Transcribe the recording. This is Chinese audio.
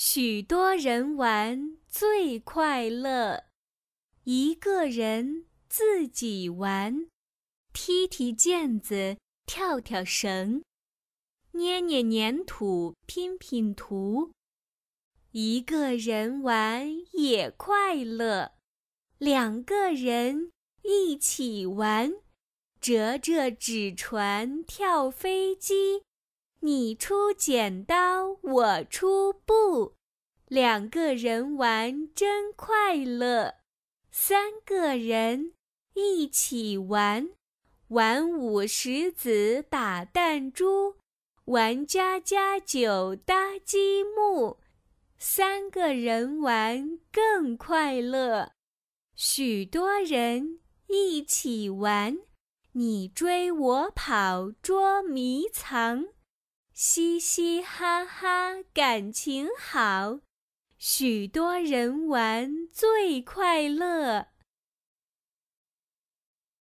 许多人玩最快乐，一个人自己玩，踢踢毽子，跳跳绳，捏捏粘土，拼拼图。一个人玩也快乐，两个人一起玩，折折纸船，跳飞机。你出剪刀，我出布，两个人玩真快乐。三个人一起玩，玩五十子打弹珠，玩家家酒搭积木，三个人玩更快乐。许多人一起玩，你追我跑捉迷藏。嘻嘻哈哈，感情好，许多人玩最快乐。